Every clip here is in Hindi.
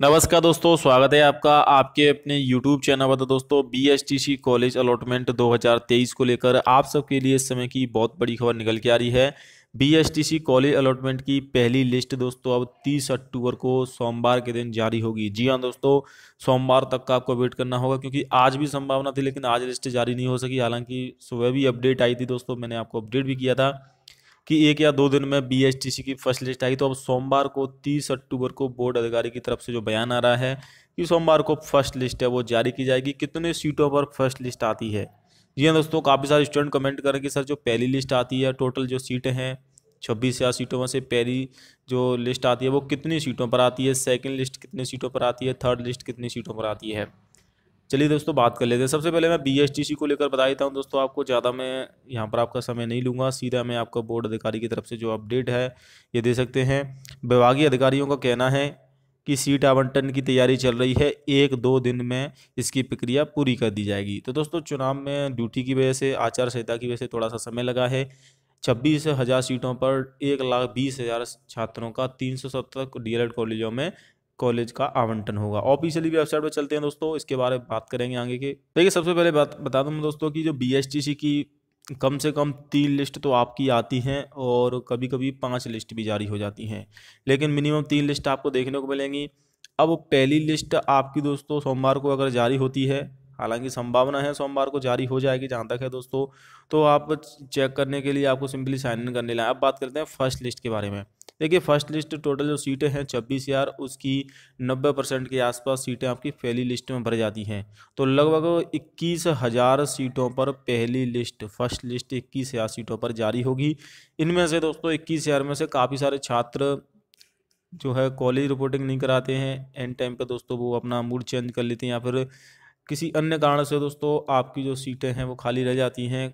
नमस्कार दोस्तों स्वागत है आपका आपके अपने YouTube चैनल पर तो दोस्तों बी कॉलेज अलॉटमेंट 2023 को लेकर आप सबके लिए इस समय की बहुत बड़ी खबर निकल के आ रही है बी कॉलेज अलॉटमेंट की पहली लिस्ट दोस्तों अब 30 अक्टूबर को सोमवार के दिन जारी होगी जी हाँ दोस्तों सोमवार तक का आपको वेट करना होगा क्योंकि आज भी संभावना थी लेकिन आज लिस्ट जारी नहीं हो सकी हालांकि सुबह भी अपडेट आई थी दोस्तों मैंने आपको अपडेट भी किया था कि एक या दो दिन में बीएचटीसी की फर्स्ट लिस्ट आई तो अब सोमवार को तीस अक्टूबर को बोर्ड अधिकारी की तरफ से जो बयान आ रहा है कि सोमवार को फर्स्ट लिस्ट है वो जारी की जाएगी कितने सीटों पर फर्स्ट लिस्ट आती है जी हाँ दोस्तों काफ़ी सारे स्टूडेंट कमेंट करें कि सर जो पहली लिस्ट आती है टोटल जो सीटें हैं छब्बीस या सीटों में से पहली जो लिस्ट आती है वो कितनी सीटों पर आती है सेकंड लिस्ट कितनी सीटों पर आती है थर्ड लिस्ट कितनी सीटों पर आती है चलिए दोस्तों बात कर लेते हैं सबसे पहले मैं बी को लेकर बता देता हूँ दोस्तों आपको ज़्यादा मैं यहाँ पर आपका समय नहीं लूँगा सीधा मैं आपका बोर्ड अधिकारी की तरफ से जो अपडेट है ये दे सकते हैं विभागीय अधिकारियों का कहना है कि सीट आवंटन की तैयारी चल रही है एक दो दिन में इसकी प्रक्रिया पूरी कर दी जाएगी तो दोस्तों चुनाव में ड्यूटी की वजह से आचार संहिता की वजह से थोड़ा सा समय लगा है छब्बीस हज़ार सीटों पर एक लाख बीस हज़ार छात्रों का तीन सौ सत्तर डीएलएड कॉलेजों में कॉलेज का आवंटन होगा ऑफिशियली वेबसाइट पर चलते हैं दोस्तों इसके बारे में बात करेंगे आगे के देखिए तो सबसे पहले बात बता दूँ दोस्तों कि जो बी की कम से कम तीन लिस्ट तो आपकी आती हैं और कभी कभी पांच लिस्ट भी जारी हो जाती हैं लेकिन मिनिमम तीन लिस्ट आपको देखने को मिलेंगी अब पहली लिस्ट आपकी दोस्तों सोमवार को अगर जारी होती है हालांकि संभावना है सोमवार को जारी हो जाएगी जहाँ तक है दोस्तों तो आप चेक करने के लिए आपको सिंपली साइन इन करने लाएँ अब बात करते हैं फर्स्ट लिस्ट के बारे में देखिए फर्स्ट लिस्ट टोटल जो सीटें हैं छब्बीस हज़ार उसकी नब्बे परसेंट के आसपास सीटें आपकी पहली लिस्ट में भर जाती हैं तो लगभग इक्कीस हज़ार सीटों पर पहली लिस्ट फर्स्ट लिस्ट इक्कीस हज़ार सीटों पर जारी होगी इनमें से दोस्तों इक्कीस हज़ार में से काफ़ी सारे छात्र जो है कॉलेज रिपोर्टिंग नहीं कराते हैं एंड टाइम पर दोस्तों वो अपना मूड चेंज कर लेते हैं या फिर किसी अन्य कारण से दोस्तों आपकी जो सीटें हैं वो खाली रह जाती हैं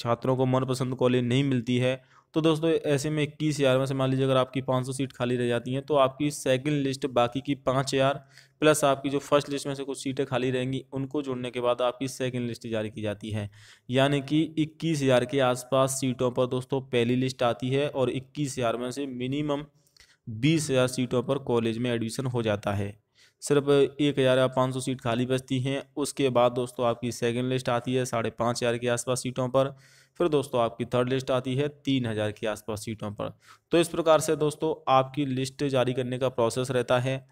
छात्रों को मनपसंद कॉलेज नहीं मिलती है तो दोस्तों ऐसे में इक्कीस हज़ार में से मान लीजिए अगर आपकी पाँच सौ सीट खाली रह जाती हैं तो आपकी सेकंड लिस्ट बाकी की पाँच हज़ार प्लस आपकी जो फर्स्ट लिस्ट में से कुछ सीटें खाली रहेंगी उनको जोड़ने के बाद आपकी सेकंड लिस्ट जारी की जाती है यानी कि इक्कीस हज़ार के आसपास सीटों पर दोस्तों पहली लिस्ट आती है और इक्कीस हज़ार में से मिनिमम बीस हज़ार सीटों पर कॉलेज में एडमिशन हो जाता है सिर्फ एक हज़ार या पाँच सौ सीट खाली बचती हैं उसके बाद दोस्तों आपकी सेकेंड लिस्ट आती है साढ़े पाँच हज़ार के आसपास सीटों पर फिर दोस्तों आपकी थर्ड लिस्ट आती है तीन हज़ार के आसपास सीटों पर तो इस प्रकार से दोस्तों आपकी लिस्ट जारी करने का प्रोसेस रहता है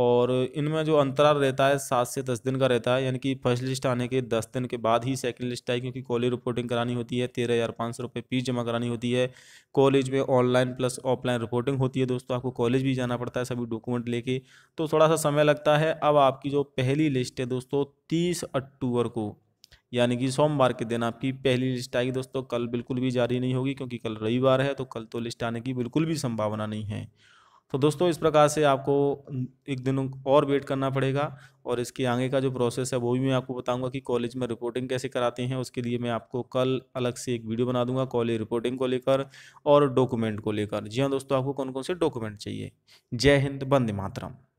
और इनमें जो अंतराल रहता है सात से दस दिन का रहता है यानी कि फर्स्ट लिस्ट आने के दस दिन के बाद ही सेकंड लिस्ट आई क्योंकि कॉलेज रिपोर्टिंग करानी होती है तेरह हज़ार पाँच सौ रुपये फीस जमा करानी होती है कॉलेज में ऑनलाइन प्लस ऑफलाइन रिपोर्टिंग होती है दोस्तों आपको कॉलेज भी जाना पड़ता है सभी डॉक्यूमेंट लेके तो थोड़ा सा समय लगता है अब आपकी जो पहली लिस्ट है दोस्तों तीस अक्टूबर को यानी कि सोमवार के दिन आपकी पहली लिस्ट आएगी दोस्तों कल बिल्कुल भी जारी नहीं होगी क्योंकि कल रविवार है तो कल तो लिस्ट आने की बिल्कुल भी संभावना नहीं है तो दोस्तों इस प्रकार से आपको एक दिन और वेट करना पड़ेगा और इसके आगे का जो प्रोसेस है वो भी मैं आपको बताऊंगा कि कॉलेज में रिपोर्टिंग कैसे कराते हैं उसके लिए मैं आपको कल अलग से एक वीडियो बना दूंगा कॉलेज रिपोर्टिंग को लेकर और डॉक्यूमेंट को लेकर जी हाँ दोस्तों आपको कौन कौन से डॉक्यूमेंट चाहिए जय हिंद बंदे मातरम